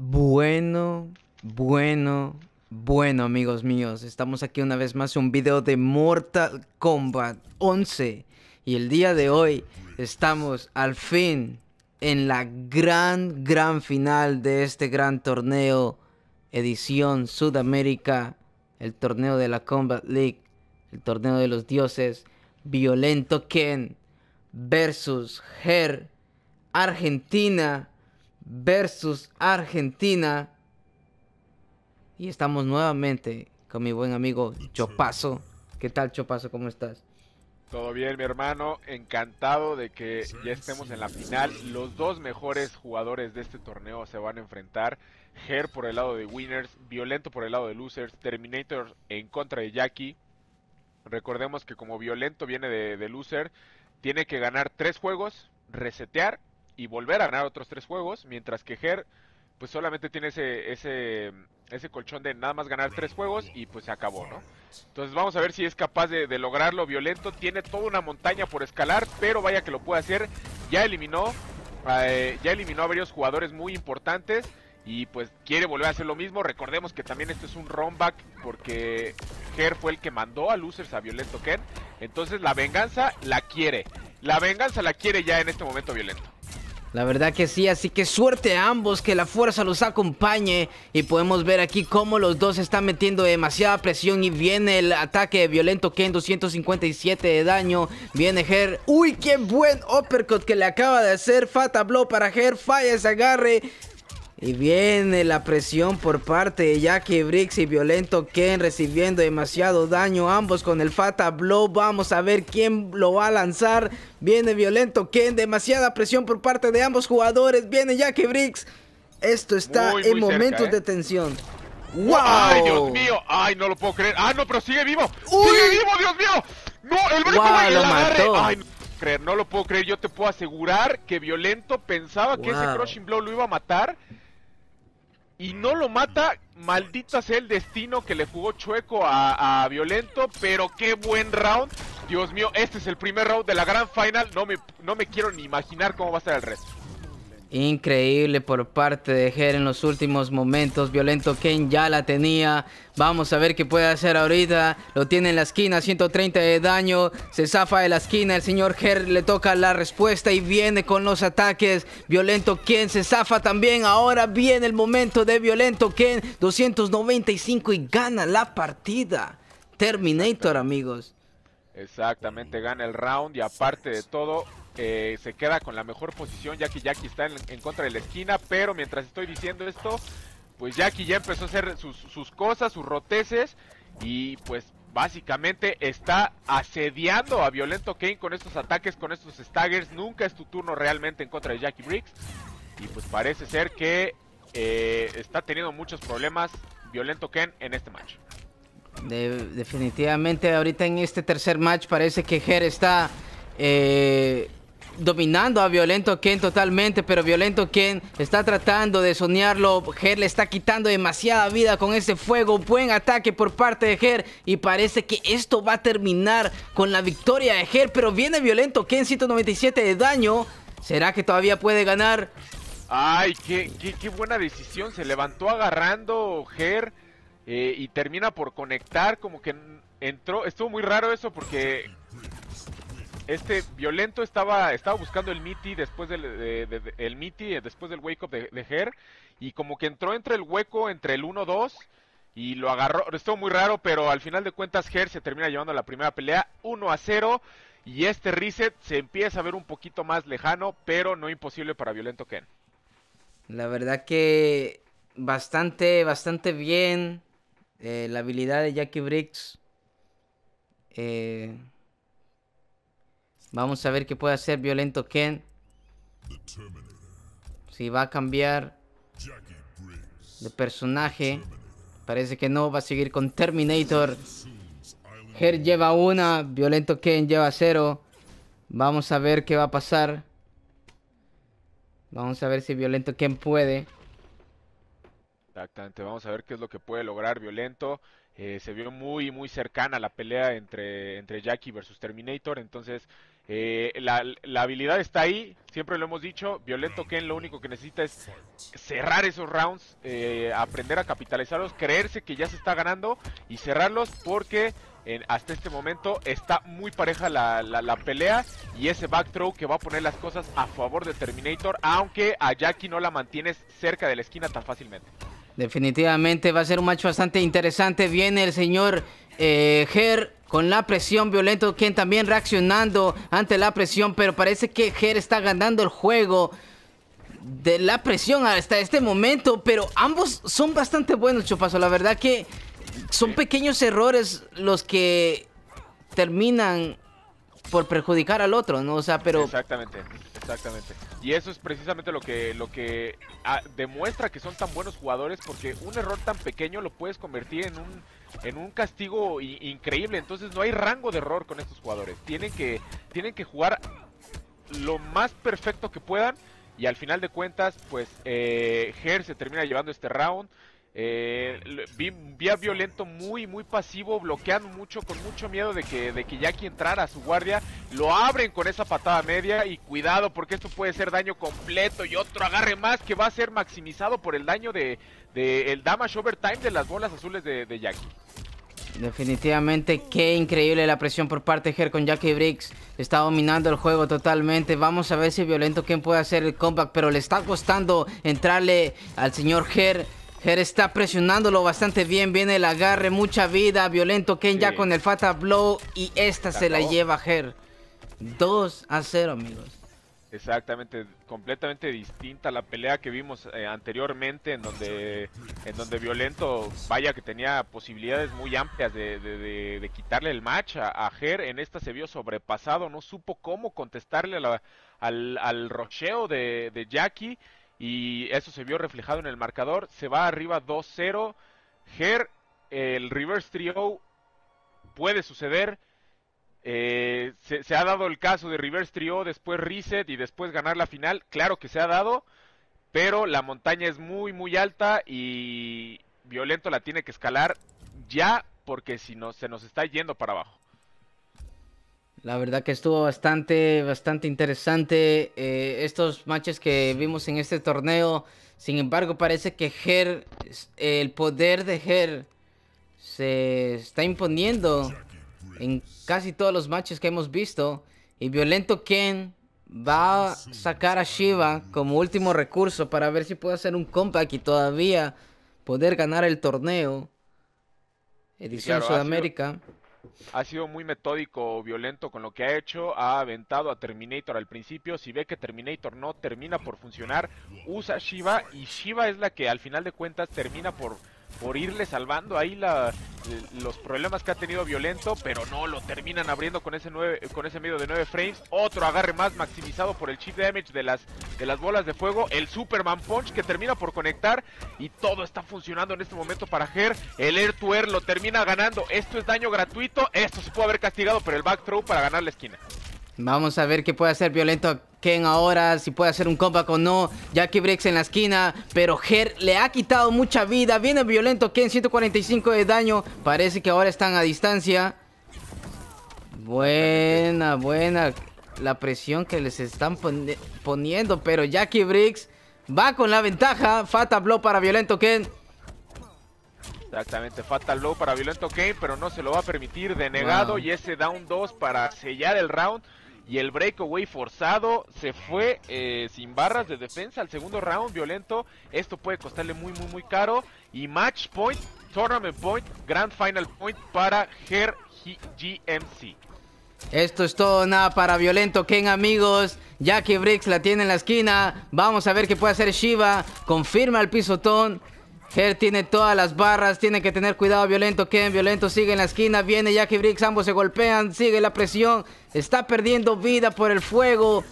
Bueno, bueno, bueno amigos míos, estamos aquí una vez más un video de Mortal Kombat 11 y el día de hoy estamos al fin en la gran, gran final de este gran torneo edición Sudamérica, el torneo de la Combat League, el torneo de los dioses, Violento Ken versus Her Argentina versus Argentina. Y estamos nuevamente con mi buen amigo Chopazo. ¿Qué tal, Chopazo? ¿Cómo estás? Todo bien, mi hermano. Encantado de que ya estemos en la final. Los dos mejores jugadores de este torneo se van a enfrentar. Her por el lado de Winners, Violento por el lado de Losers, Terminator en contra de Jackie. Recordemos que como Violento viene de, de Loser, tiene que ganar tres juegos, resetear y volver a ganar otros tres juegos, mientras que Ger pues solamente tiene ese, ese, colchón de nada más ganar tres juegos y pues se acabó, ¿no? Entonces vamos a ver si es capaz de, de lograrlo violento. Tiene toda una montaña por escalar, pero vaya que lo puede hacer. Ya eliminó, eh, ya eliminó a varios jugadores muy importantes y pues quiere volver a hacer lo mismo. Recordemos que también esto es un runback porque Ger fue el que mandó a Losers a Violento Ken. Entonces la venganza la quiere. La venganza la quiere ya en este momento Violento. La verdad que sí, así que suerte a ambos, que la fuerza los acompañe y podemos ver aquí cómo los dos están metiendo demasiada presión y viene el ataque violento Que en 257 de daño, viene Her, uy qué buen uppercut que le acaba de hacer Blow para Her, falla ese agarre, y viene la presión por parte de Jackie Briggs y Violento Ken recibiendo demasiado daño. Ambos con el Fata Blow. Vamos a ver quién lo va a lanzar. Viene Violento Ken. Demasiada presión por parte de ambos jugadores. Viene Jackie Briggs. Esto está en momentos ¿eh? de tensión. ¡Wow! ¡Ay, Dios mío! ¡Ay, no lo puedo creer! ¡Ah, no, pero sigue vivo! ¡Sigue vivo, Dios mío! ¡No, el brinco lo mató. ¡Ay, no! Puedo creer, no lo puedo creer, yo te puedo asegurar que Violento pensaba que ese crushing blow lo iba a matar y no lo mata, maldita sea el destino que le jugó chueco a, a, Violento, pero qué buen round. Dios mío, este es el primer round de la gran final, no me, no me quiero ni imaginar cómo va a ser el resto. Increíble por parte de Ger en los últimos momentos. Violento Ken ya la tenía. Vamos a ver qué puede hacer ahorita. Lo tiene en la esquina, 130 de daño. Se zafa de la esquina. El señor Ger le toca la respuesta y viene con los ataques. Violento Ken se zafa también. Ahora viene el momento de Violento Ken. 295 y gana la partida. Terminator, amigos. Exactamente, gana el round y aparte de todo, eh, se queda con la mejor posición. ya que Jackie está en, contra de la esquina, pero mientras estoy diciendo esto, pues Jackie ya empezó a hacer sus, cosas, sus roteces, y pues básicamente está asediando a Violento Kane con estos ataques, con estos staggers. Nunca es tu turno realmente en contra de Jackie Briggs. Y pues parece ser que eh, está teniendo muchos problemas Violento Kane en este match. definitivamente ahorita en este tercer match parece que Ger está... Eh dominando a Violento Ken totalmente, pero Violento Ken está tratando de soñarlo. Ger le está quitando demasiada vida con ese fuego. Buen ataque por parte de Ger y parece que esto va a terminar con la victoria de Ger, pero viene Violento Ken 197 de daño. ¿Será que todavía puede ganar? Ay, qué, buena decisión. Se levantó agarrando Ger eh, y termina por conectar como que entró. Estuvo muy raro eso porque este violento estaba, estaba buscando el Miti después del el Miti, eh, después del wake up de, Her y como que entró entre el hueco entre el 1-2 y lo agarró. Estuvo muy raro, pero al final de cuentas Ger se termina llevando la primera pelea 1 a 0 y este reset se empieza a ver un poquito más lejano, pero no imposible para Violento Ken. La verdad que bastante, bastante bien eh, la habilidad de Jackie Briggs. Eh, Vamos a ver qué puede hacer Violento Ken. Si va a cambiar de personaje. Parece que no, va a seguir con Terminator. Her lleva una, Violento Ken lleva cero. Vamos a ver qué va a pasar. Vamos a ver si Violento Ken puede. Exactamente, vamos a ver qué es lo que puede lograr Violento. Eh, se vio muy, muy cercana la pelea entre, entre Jackie versus Terminator, entonces eh, la, habilidad está ahí, siempre lo hemos dicho. Violento Ken lo único que necesita es cerrar esos rounds, eh, aprender a capitalizarlos, creerse que ya se está ganando y cerrarlos porque hasta este momento está muy pareja la, la, pelea y ese back throw que va a poner las cosas a favor de Terminator, aunque a Jackie no la mantienes cerca de la esquina tan fácilmente. Definitivamente va a ser un match bastante interesante. Viene el señor eh, Ger con la presión violento, Ken también reaccionando ante la presión, pero parece que Ger está ganando el juego de la presión hasta este momento, pero ambos son bastante buenos, Chupazo, la verdad que son pequeños errores los que terminan por perjudicar al otro, ¿no? O pero... Exactamente, exactamente. Y eso es precisamente lo que, lo que ah, demuestra que son tan buenos jugadores porque un error tan pequeño lo puedes convertir en un, en un castigo increíble. Entonces no hay rango de error con estos jugadores. Tienen que, tienen que jugar lo más perfecto que puedan y al final de cuentas pues eh, Her se termina llevando este round. Eh, Violento muy, muy pasivo, bloqueando mucho, con mucho miedo de que, de que Jackie entrara a su guardia. Lo abren con esa patada media y cuidado porque esto puede ser daño completo y otro agarre más que va a ser maximizado por el daño de, el damage overtime de las bolas azules de, Jackie. Definitivamente, qué increíble la presión por parte de Her con Jackie Briggs. Está dominando el juego totalmente. Vamos a ver si Violento quien puede hacer el comeback, pero le está costando entrarle al señor Her. Her está presionándolo bastante bien. Viene el agarre, mucha vida. Violento Ken ya con el Fata Blow. Y esta se, la lleva Her. 2 a 0, amigos. Exactamente, completamente distinta la pelea que vimos eh, anteriormente en donde, en donde Violento, vaya que tenía posibilidades muy amplias de, quitarle el match a, a en esta se vio sobrepasado, no supo cómo contestarle al, rocheo de, de Jackie y eso se vio reflejado en el marcador. Se va arriba 2-0. Ger, el reverse trio oh puede suceder. Eh, se, se, ha dado el caso de reverse trio, oh, después reset y después ganar la final. Claro que se ha dado, pero la montaña es muy, muy alta y Violento la tiene que escalar ya porque si no, se nos está yendo para abajo. La verdad que estuvo bastante, bastante interesante eh, estos matches que vimos en este torneo. Sin embargo, parece que Her, el poder de Her se está imponiendo en casi todos los matches que hemos visto. Y Violento Ken va a sacar a Shiva como último recurso para ver si puede hacer un comeback y todavía poder ganar el torneo. Edición Sudamérica ha sido muy metódico, violento con lo que ha hecho, ha aventado a Terminator al principio, si ve que Terminator no termina por funcionar, usa Shiva y Shiva es la que al final de cuentas termina por por irle salvando ahí la, eh, los problemas que ha tenido Violento, pero no, lo terminan abriendo con ese nueve, con ese medio de 9 frames. Otro agarre más maximizado por el chip damage de las, de las bolas de fuego. El Superman Punch que termina por conectar y todo está funcionando en este momento para Ger. El Air to Air lo termina ganando. Esto es daño gratuito. Esto se puede haber castigado, pero el back throw para ganar la esquina. Vamos a ver qué puede hacer Violento Ken ahora, si puede hacer un comeback o no. Jackie Briggs en la esquina, pero Ger le ha quitado mucha vida. Viene Violento Ken, 145 de daño. Parece que ahora están a distancia. Buena, buena la presión que les están poniendo, pero Jackie Briggs va con la ventaja. Fatal blow para Violento Ken. Exactamente, Fatal Blow para Violento Ken, pero no se lo va a permitir. Denegado y ese down 2 para sellar el round y el breakaway forzado se fue eh, sin barras de defensa al segundo round violento. Esto puede costarle muy, muy, muy caro. Y match point, tournament point, grand final point para Her GMC. Esto es todo, nada para violento, Ken amigos. Jackie Briggs la tiene en la esquina. Vamos a ver qué puede hacer Shiva. Confirma el pisotón. Her tiene todas las barras, tiene que tener cuidado Violento, Ken, Violento sigue en la esquina, viene Jackie Briggs, ambos se golpean, sigue la presión, está perdiendo vida por el fuego.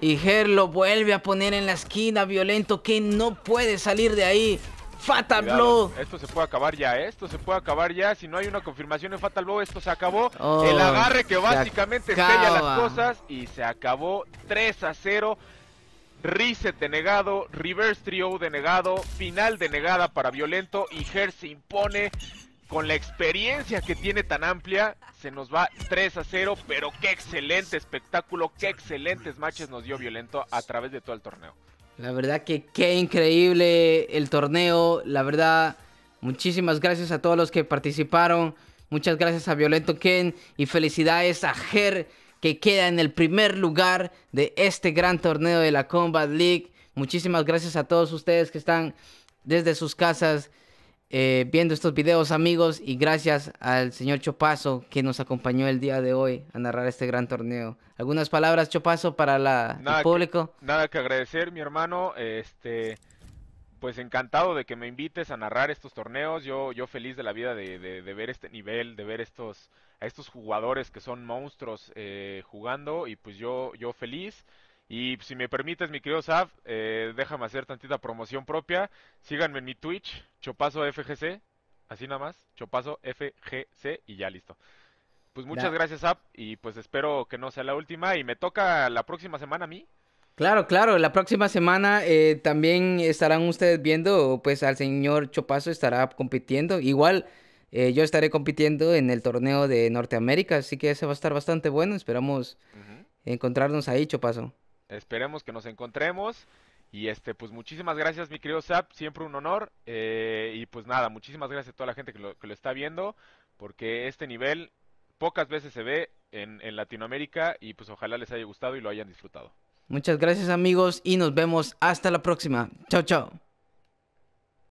Y Her lo vuelve a poner en la esquina, Violento que no puede salir de ahí. Fatal Blow. Esto se puede acabar ya, esto se puede acabar ya. Si no hay una confirmación de Fatal Blow, esto se acabó. el oh, agarre que básicamente sella las cosas y se acabó 3 a 0. Reset denegado, Reverse Trio denegado, final denegada para Violento y Her se impone con la experiencia que tiene tan amplia, se nos va 3 a 0, pero qué excelente espectáculo, qué excelentes matches nos dio Violento a través de todo el torneo. La verdad que qué increíble el torneo, la verdad, muchísimas gracias a todos los que participaron, muchas gracias a Violento Ken y felicidades a Ger que queda en el primer lugar de este gran torneo de la Combat League. Muchísimas gracias a todos ustedes que están desde sus casas eh, viendo estos videos, amigos. Y gracias al señor Chopazo que nos acompañó el día de hoy a narrar este gran torneo. ¿Algunas palabras, Chopazo, para la, el público? nada que agradecer, mi hermano. Este pues encantado de que me invites a narrar estos torneos. Yo, yo feliz de la vida de, ver este nivel, de ver estos, a estos jugadores que son monstruos eh, jugando. Y pues yo, yo feliz. Y si me permites, mi querido Zap, eh, déjame hacer tantita promoción propia. Síganme en mi Twitch, Chopazo FGC. Así nada más, Chopazo FGC y ya listo. Pues muchas gracias, Zap, y pues espero que no sea la última. Y me toca la próxima semana a mí. Claro, claro. La próxima semana eh, también estarán ustedes viendo, pues al señor Chopazo estará compitiendo. Igual eh, yo estaré compitiendo en el torneo de Norteamérica, así que ese va a estar bastante bueno. Esperamos encontrarnos ahí, Chopazo. Esperemos que nos encontremos. Y este, pues muchísimas gracias, mi querido Zap, siempre un honor. Eh, y pues nada, muchísimas gracias a toda la gente que lo, que lo está viendo, porque este nivel pocas veces se ve en Latinoamérica y pues ojalá les haya gustado y lo hayan disfrutado. Muchas gracias amigos y nos vemos hasta la próxima. Chao, chao.